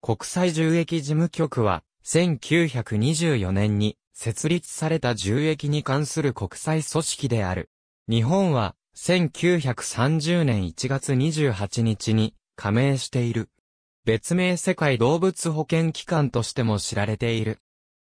国際重役事務局は、1924年に設立された重役に関する国際組織である。日本は、1930年1月28日に加盟している。別名世界動物保健機関としても知られている。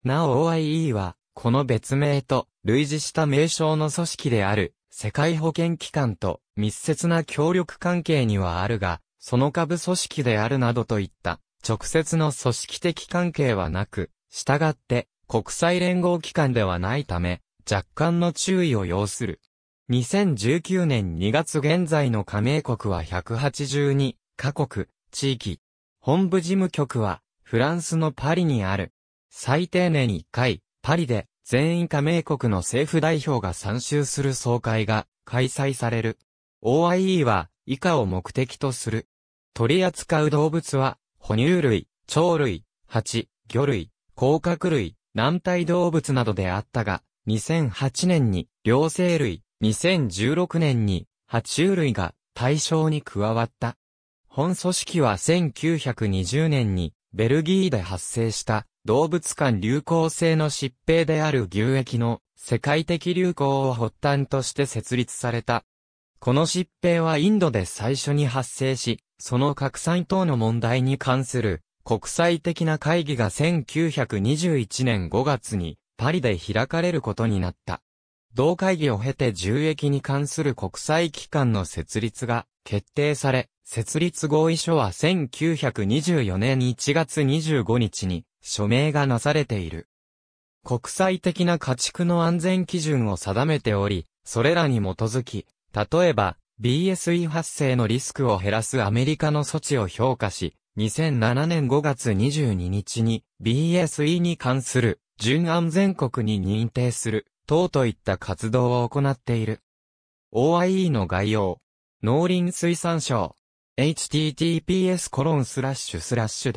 なお OIE は、この別名と類似した名称の組織である世界保健機関と密接な協力関係にはあるが、その下部組織であるなどといった直接の組織的関係はなく、従って、国際連合機関ではないため、若干の注意を要する。2019年2月現在の加盟国は182カ国、地域。本部事務局はフランスのパリにある。最低年1回、パリで全員加盟国の政府代表が参集する総会が開催される。OIE は以下を目的とする。取り扱う動物は哺乳類、鳥類、蜂、魚類、甲殻類、軟体動物などであったが、2008年に両生類、2016年に爬虫類が対象に加わった。本組織は1920年にベルギーで発生した動物間流行性の疾病である牛液の世界的流行を発端として設立された。この疾病はインドで最初に発生し、その拡散等の問題に関する国際的な会議が1921年5月にパリで開かれることになった。同会議を経て重役に関する国際機関の設立が決定され、設立合意書は1924年1月25日に署名がなされている。国際的な家畜の安全基準を定めており、それらに基づき、例えば、BSE 発生のリスクを減らすアメリカの措置を評価し、2007年5月22日に BSE に関する準安全国に認定する等といった活動を行っている。OIE の概要。農林水産省。https://www.maf.go.jp コロンススララッッシシュュスラッシュ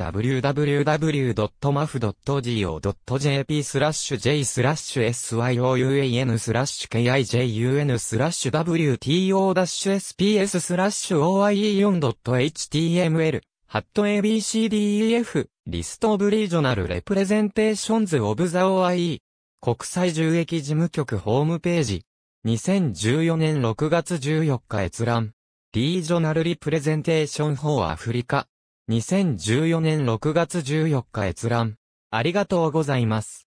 j スラッシュ syouen スラッシュ kijun スラッシュ wto-sps スラッシュ oie4.html ハット ABCDEF リストオブリージョナルレプレゼンテーションズオブザ OIE 国際重役事務局ホームページ2014年6月14日閲覧リージョナルリプレゼンテーション法アフリカ。2014年6月14日閲覧。ありがとうございます。